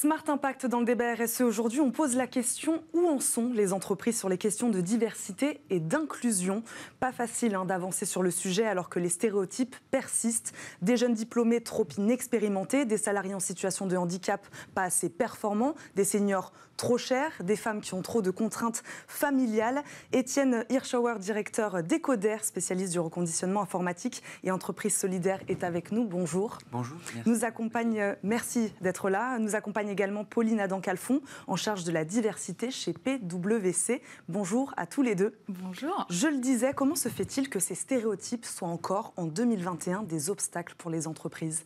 Smart Impact dans le débat RSE aujourd'hui, on pose la question où en sont les entreprises sur les questions de diversité et d'inclusion Pas facile hein, d'avancer sur le sujet alors que les stéréotypes persistent. Des jeunes diplômés trop inexpérimentés, des salariés en situation de handicap pas assez performants, des seniors trop chers, des femmes qui ont trop de contraintes familiales. Étienne Hirschauer, directeur d'Ecoder, spécialiste du reconditionnement informatique et entreprise solidaire, est avec nous. Bonjour. Bonjour. Merci. Nous accompagne, merci d'être là, nous accompagne également Pauline adam calfon en charge de la diversité chez PWC. Bonjour à tous les deux. Bonjour. Je le disais, comment se fait-il que ces stéréotypes soient encore en 2021 des obstacles pour les entreprises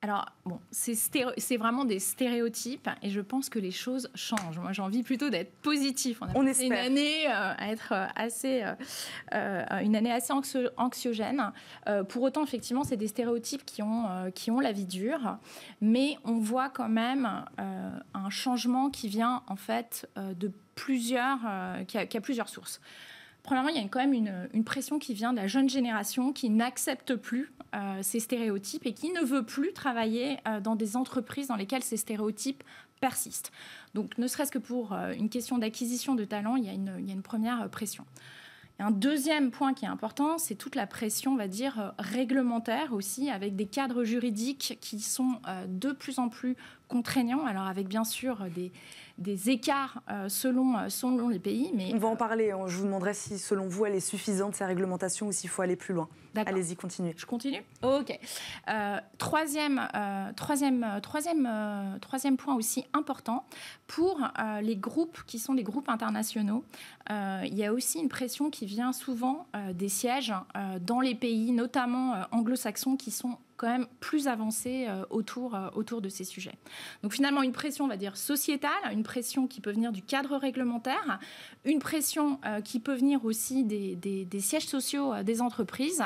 alors, bon, c'est vraiment des stéréotypes et je pense que les choses changent. Moi, j'ai envie plutôt d'être positif. On une année euh, à être euh, assez, euh, une année assez anxiogène. pour autant, effectivement, c'est des stéréotypes qui ont, qui ont la vie dure, mais on voit quand même un changement qui vient en fait de plusieurs, qui plusieurs sources. Premièrement, il y a quand même une pression qui vient de la jeune génération qui n'accepte plus euh, ces stéréotypes et qui ne veut plus travailler euh, dans des entreprises dans lesquelles ces stéréotypes persistent. Donc ne serait-ce que pour euh, une question d'acquisition de talent, il y, a une, première pression. un deuxième point qui est important, c'est toute la pression, on va dire, réglementaire aussi, avec des cadres juridiques qui sont de plus en plus contraignant, alors avec bien sûr des, écarts euh, selon, euh, selon les pays. Mais On va en euh, parler, je vous demanderai si selon vous elle est suffisante, sa réglementation, ou s'il faut aller plus loin. Allez-y, continuez. Je continue Ok. troisième, troisième, troisième, troisième point aussi important, pour les groupes qui sont des groupes internationaux, il y a aussi une pression qui vient souvent des sièges dans les pays, notamment anglo-saxons, qui sont quand même plus avancées euh, autour, euh, autour de ces sujets. Donc finalement, une pression, on va dire, sociétale, une pression qui peut venir du cadre réglementaire, une pression euh, qui peut venir aussi des, sièges sociaux des entreprises,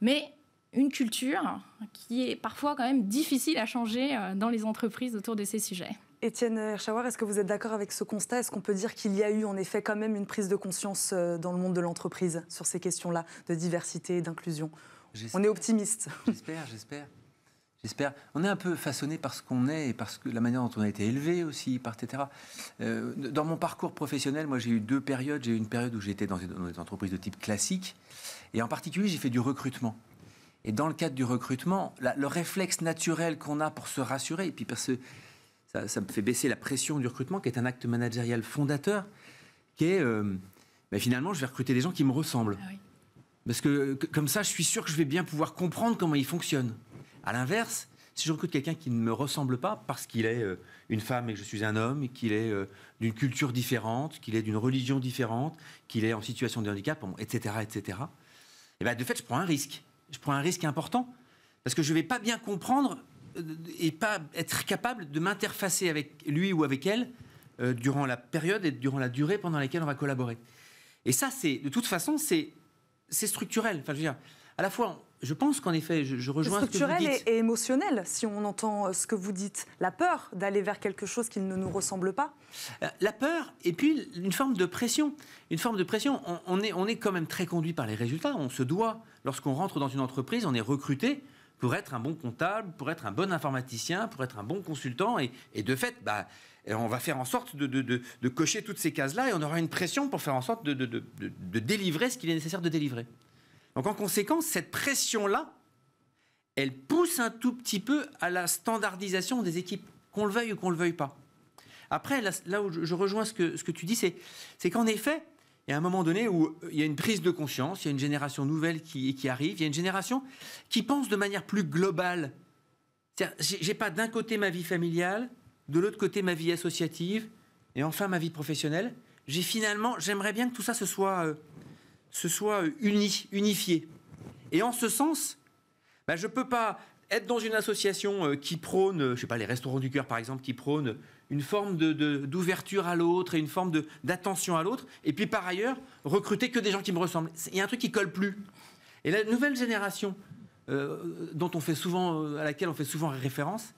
mais une culture qui est parfois quand même difficile à changer dans les entreprises autour de ces sujets. Étienne Erchawar, est-ce que vous êtes d'accord avec ce constat Est-ce qu'on peut dire qu'il y a eu en effet quand même une prise de conscience dans le monde de l'entreprise sur ces questions-là de diversité et d'inclusion on est optimiste. J'espère, j'espère. J'espère. On est un peu façonné par ce qu'on est et par que, la manière dont on a été élevé aussi, par etc. Euh, dans mon parcours professionnel, moi j'ai eu deux périodes. J'ai eu une période où j'étais dans, des entreprises de type classique et en particulier j'ai fait du recrutement. Et dans le cadre du recrutement, le réflexe naturel qu'on a pour se rassurer, et puis parce que ça, me fait baisser la pression du recrutement, qui est un acte managérial fondateur, qui est euh, ben, finalement je vais recruter des gens qui me ressemblent. Ah parce que, comme ça, je suis sûr que je vais bien pouvoir comprendre comment il fonctionne. À l'inverse, si je recrute quelqu'un qui ne me ressemble pas parce qu'il est euh, une femme et que je suis un homme, qu'il est euh, d'une culture différente, qu'il est d'une religion différente, qu'il est en situation de handicap, etc., etc., et eh ben, de fait, je prends un risque. Je prends un risque important parce que je ne vais pas bien comprendre euh, et pas être capable de m'interfacer avec lui ou avec elle durant la période et durant la durée pendant laquelle on va collaborer. Et ça, c'est de toute façon, c'est c'est structurel. Enfin, je veux dire, à la fois, je pense qu'en effet, je, rejoins ce que vous dites. Structurel et émotionnel, si on entend euh, ce que vous dites. La peur d'aller vers quelque chose qui ne nous ressemble pas. Euh, la peur, et puis une forme de pression. Une forme de pression. On, est, on est quand même très conduit par les résultats. On se doit, lorsqu'on rentre dans une entreprise, on est recruté pour être un bon comptable, pour être un bon informaticien, pour être un bon consultant. Et, et de fait, bah, on va faire en sorte de, cocher toutes ces cases-là et on aura une pression pour faire en sorte de délivrer ce qu'il est nécessaire de délivrer. Donc en conséquence, cette pression-là, elle pousse un tout petit peu à la standardisation des équipes, qu'on le veuille ou qu'on le veuille pas. Après, là, où je rejoins ce que, tu dis, c'est qu'en effet, il y a un moment donné où euh, il y a une prise de conscience, il y a une génération nouvelle qui, arrive, il y a une génération qui pense de manière plus globale. J'ai pas d'un côté ma vie familiale, de l'autre côté ma vie associative, et enfin ma vie professionnelle. J'ai finalement, j'aimerais bien que tout ça se soit, euh, soit euh, uni, unifié. Et en ce sens, bah, je ne peux pas être dans une association euh, qui prône, je ne sais pas, les restaurants du cœur par exemple, qui prône une forme d'ouverture à l'autre et une forme d'attention à l'autre, et puis par ailleurs, recruter que des gens qui me ressemblent. Il y a un truc qui colle plus. Et la nouvelle génération, dont on fait souvent, à laquelle on fait souvent référence,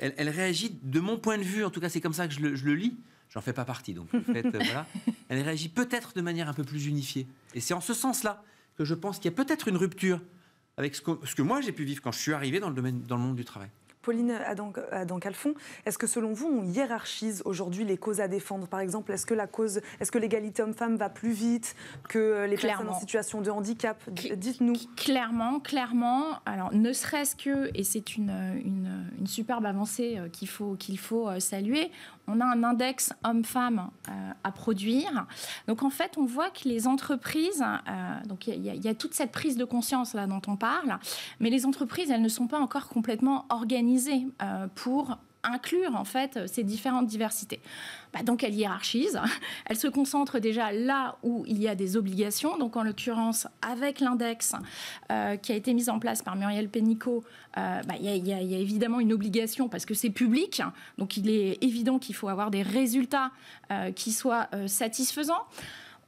elle, réagit, de mon point de vue, en tout cas c'est comme ça que je le, lis, j'en fais pas partie, donc en fait, euh, voilà, elle réagit peut-être de manière un peu plus unifiée. Et c'est en ce sens-là que je pense qu'il y a peut-être une rupture avec ce que, moi j'ai pu vivre quand je suis arrivé dans le, domaine, dans le monde du travail. Pauline Adam-Calfon, est-ce que selon vous, on hiérarchise aujourd'hui les causes à défendre Par exemple, est-ce que la cause, est-ce que l'égalité homme-femme va plus vite que euh, les personnes en situation de handicap Dites-nous. Clairement, clairement. Alors, ne serait-ce que, et c'est une, superbe avancée euh, qu'il faut, qu'il faut euh, saluer, on a un index homme-femme à produire. Donc, en fait, on voit que les entreprises, donc il y, y a toute cette prise de conscience là dont on parle, mais les entreprises, elles ne sont pas encore complètement organisées euh, pour inclure en fait euh, ces différentes diversités. Bah, donc elle hiérarchise, elle se concentre déjà là où il y a des obligations, donc en l'occurrence avec l'index euh, qui a été mis en place par Muriel Pénicaud, bah, il y, a évidemment une obligation parce que c'est public, donc il est évident qu'il faut avoir des résultats qui soient satisfaisants.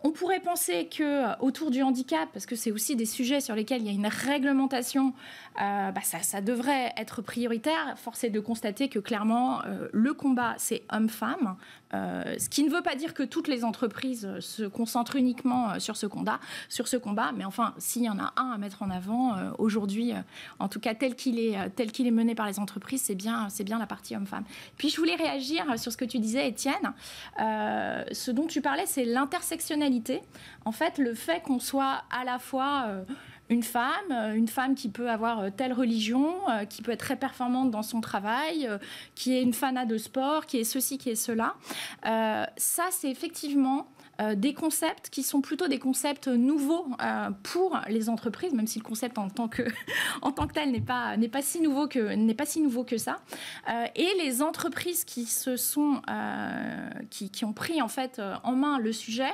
On pourrait penser que euh, autour du handicap, parce que c'est aussi des sujets sur lesquels il y a une réglementation, euh, bah, ça, devrait être prioritaire. Force est de constater que clairement, euh, le combat, c'est homme-femme, ce qui ne veut pas dire que toutes les entreprises se concentrent uniquement sur ce combat, sur ce combat. Mais enfin, s'il y en a un à mettre en avant aujourd'hui, en tout cas tel qu'il est, tel est mené par les entreprises, c'est bien, c'est bien la partie homme-femme. Puis je voulais réagir sur ce que tu disais, Étienne. ce dont tu parlais, c'est l'intersectionnalité en fait, le fait qu'on soit à la fois euh, une femme, euh, une femme qui peut avoir euh, telle religion, qui peut être très performante dans son travail, qui est une fanat de sport, qui est ceci, qui est cela, ça, c'est effectivement des concepts qui sont plutôt des concepts nouveaux pour les entreprises, même si le concept en tant que, tel n'est pas, si nouveau que, n'est pas si nouveau que ça. et les entreprises qui se sont, qui, ont pris en fait en main le sujet,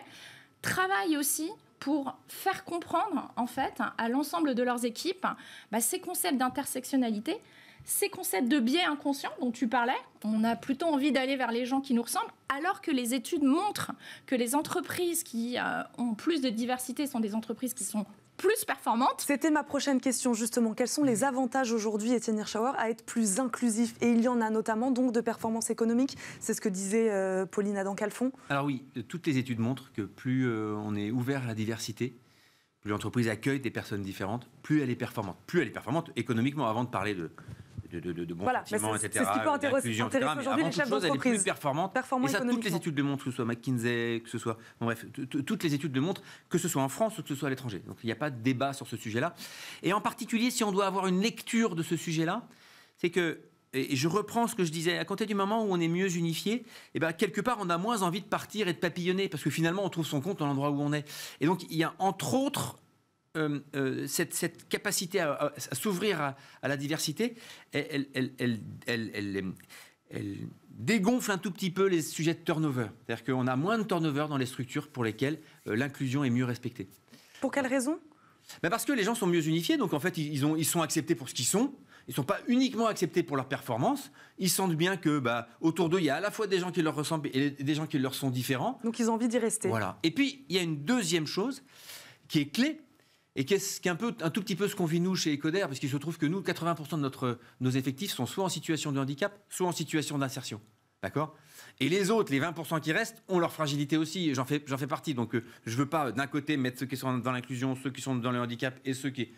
Travaille aussi pour faire comprendre en fait à l'ensemble de leurs équipes bah, ces concepts d'intersectionnalité, ces concepts de biais inconscient dont tu parlais. On a plutôt envie d'aller vers les gens qui nous ressemblent, alors que les études montrent que les entreprises qui euh, ont plus de diversité sont des entreprises qui sont plus performante. C'était ma prochaine question justement. Quels sont les avantages aujourd'hui, Étienne Hirschauer, à être plus inclusif Et il y en a notamment donc de performance économique. C'est ce que disait euh, Pauline Adam-Calfon. Alors oui, euh, toutes les études montrent que plus euh, on est ouvert à la diversité, plus l'entreprise accueille des personnes différentes, plus elle est performante. Plus elle est performante économiquement, avant de parler de de, de, de voilà, bah, C'est ce qui peut intéresser, aujourd'hui les chefs d'entreprise. performante. et ça, toutes les études le montrent, que ce soit McKinsey, que ce soit... bref, toutes les études le montrent, que ce soit en France ou que ce soit à l'étranger. Donc il n'y a pas de débat sur ce sujet-là. Et en particulier, si on doit avoir une lecture de ce sujet-là, c'est que et je reprends ce que je disais, à compter du moment où on est mieux unifié, eh ben, quelque part, on a moins envie de partir et de papillonner, parce que finalement, on trouve son compte dans l'endroit où on est. Et donc, il y a entre autres euh, euh, cette, capacité à, s'ouvrir à, la diversité, elle, dégonfle un tout petit peu les sujets de turnover. C'est-à-dire qu'on a moins de turnover dans les structures pour lesquelles euh, l'inclusion est mieux respectée. Pour quelle raison ben Parce que les gens sont mieux unifiés, donc en fait ils, sont acceptés pour ce qu'ils sont, ils ne sont pas uniquement acceptés pour leur performance. Ils sentent bien que bah, autour d'eux, il y a à la fois des gens qui leur ressemblent et des gens qui leur sont différents. Donc ils ont envie d'y rester. Voilà. Et puis, il y a une deuxième chose qui est clé, et qu'est-ce qu'un peu, un tout petit peu ce qu'on vit nous chez Ecoder, parce qu'il se trouve que nous, 80% de notre, nos effectifs sont soit en situation de handicap, soit en situation d'insertion. D'accord Et les autres, les 20% qui restent, ont leur fragilité aussi. J'en fais, j'en fais partie. Donc, euh, je ne veux pas d'un côté mettre ceux qui sont dans l'inclusion, ceux qui sont dans le handicap et ceux qui.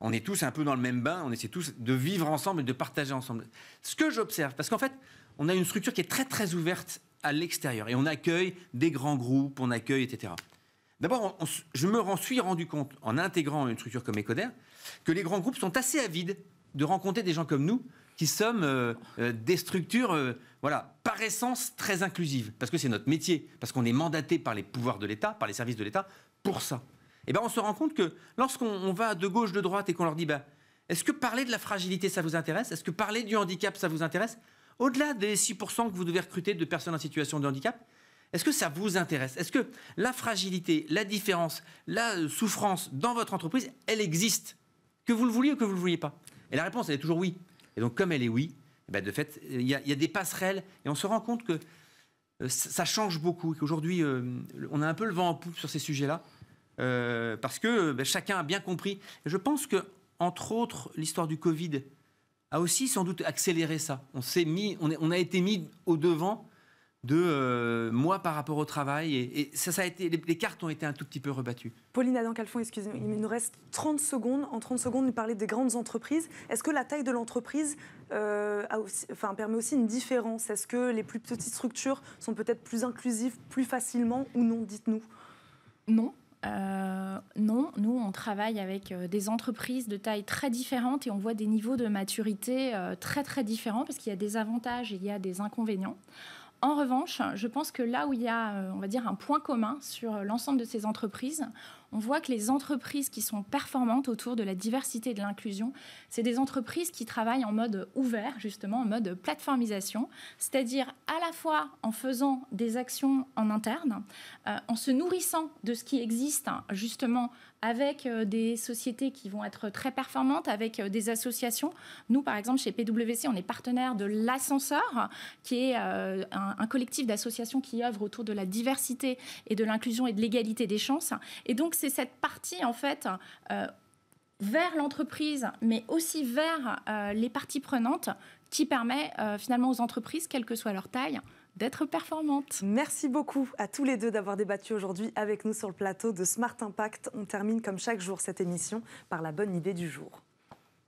On est tous un peu dans le même bain. On essaie tous de vivre ensemble et de partager ensemble. Ce que j'observe, parce qu'en fait, on a une structure qui est très très ouverte à l'extérieur et on accueille des grands groupes, on accueille, etc. D'abord, je me suis rendu compte, en intégrant une structure comme Ecoder, que les grands groupes sont assez avides de rencontrer des gens comme nous, qui sommes euh, euh, des structures, euh, voilà, par essence très inclusives, parce que c'est notre métier, parce qu'on est mandaté par les pouvoirs de l'État, par les services de l'État, pour ça. Et eh bien, on se rend compte que lorsqu'on va de gauche, de droite, et qu'on leur dit, bah, est-ce que parler de la fragilité, ça vous intéresse Est-ce que parler du handicap, ça vous intéresse Au-delà des 6% que vous devez recruter de personnes en situation de handicap, est-ce que ça vous intéresse Est-ce que la fragilité, la différence, la euh, souffrance dans votre entreprise, elle existe Que vous le vouliez ou que vous ne le vouliez pas Et la réponse, elle est toujours oui. Et donc, comme elle est oui, eh ben, de fait, il y, a des passerelles et on se rend compte que euh, ça change beaucoup et qu'aujourd'hui, euh, on a un peu le vent en poupe sur ces sujets-là parce que ben, chacun a bien compris. je pense que, entre autres, l'histoire du Covid a aussi sans doute accéléré ça. On, s'est mis, on a été mis au devant de mois euh, moi par rapport au travail. Et, ça, a été, les, cartes ont été un tout petit peu rebattues. Pauline Adam-Calfon, excusez-moi, il nous reste 30 secondes. En 30 secondes, nous parler des grandes entreprises. Est-ce que la taille de l'entreprise euh, enfin, permet aussi une différence Est-ce que les plus petites structures sont peut-être plus inclusives plus facilement ou non Dites-nous. Non, euh, non, nous, on travaille avec des entreprises de taille très différentes et on voit des niveaux de maturité très, très différents parce qu'il y a des avantages et il y a des inconvénients. En revanche, je pense que là où il y a, euh, on va dire, un point commun sur l'ensemble de ces entreprises, on voit que les entreprises qui sont performantes autour de la diversité et de l'inclusion, c'est des entreprises qui travaillent en mode ouvert, justement, en mode plateformisation, c'est-à-dire à la fois en faisant des actions en interne, euh, en se nourrissant de ce qui existe, hein, justement, avec euh, des sociétés qui vont être très performantes, avec euh, des associations. Nous, par exemple, chez PwC, on est partenaire de l'Ascenseur, qui est un, collectif d'associations qui œuvre autour de la diversité et de l'inclusion et de l'égalité des chances. Et donc, c'est c'est cette partie, en fait, euh, vers l'entreprise, mais aussi vers euh, les parties prenantes, qui permet euh, finalement aux entreprises, quelle que soit leur taille, d'être performantes. Merci beaucoup à tous les deux d'avoir débattu aujourd'hui avec nous sur le plateau de Smart Impact. On termine comme chaque jour cette émission par la bonne idée du jour.